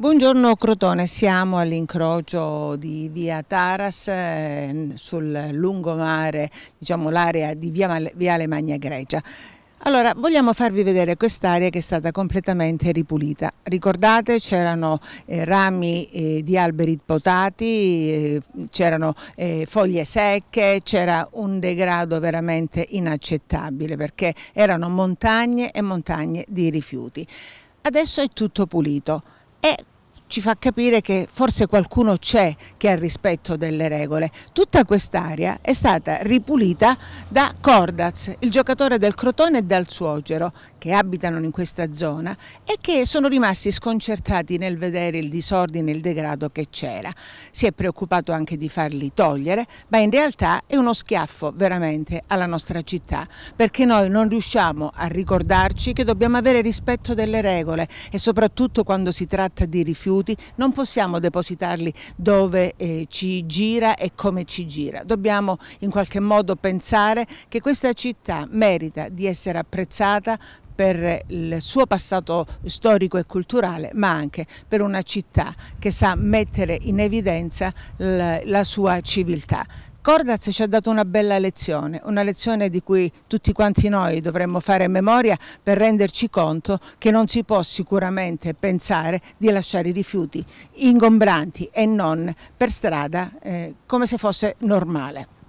Buongiorno Crotone, siamo all'incrocio di via Taras eh, sul lungomare, diciamo l'area di via, Viale Magna Grecia. Allora, vogliamo farvi vedere quest'area che è stata completamente ripulita. Ricordate, c'erano eh, rami eh, di alberi potati, eh, c'erano eh, foglie secche, c'era un degrado veramente inaccettabile perché erano montagne e montagne di rifiuti. Adesso è tutto pulito e ci fa capire che forse qualcuno c'è che ha rispetto delle regole. Tutta quest'area è stata ripulita da Cordaz, il giocatore del Crotone e dal suocero che abitano in questa zona e che sono rimasti sconcertati nel vedere il disordine e il degrado che c'era. Si è preoccupato anche di farli togliere, ma in realtà è uno schiaffo veramente alla nostra città, perché noi non riusciamo a ricordarci che dobbiamo avere rispetto delle regole e soprattutto quando si tratta di rifiuti rifiuti non possiamo depositarli dove eh, ci gira e come ci gira. Dobbiamo in qualche modo pensare che questa città merita di essere apprezzata per il suo passato storico e culturale, ma anche per una città che sa mettere in evidenza la sua civiltà. Cordaz ci ha dato una bella lezione, una lezione di cui tutti quanti noi dovremmo fare memoria per renderci conto che non si può sicuramente pensare di lasciare i rifiuti ingombranti e non per strada eh, come se fosse normale.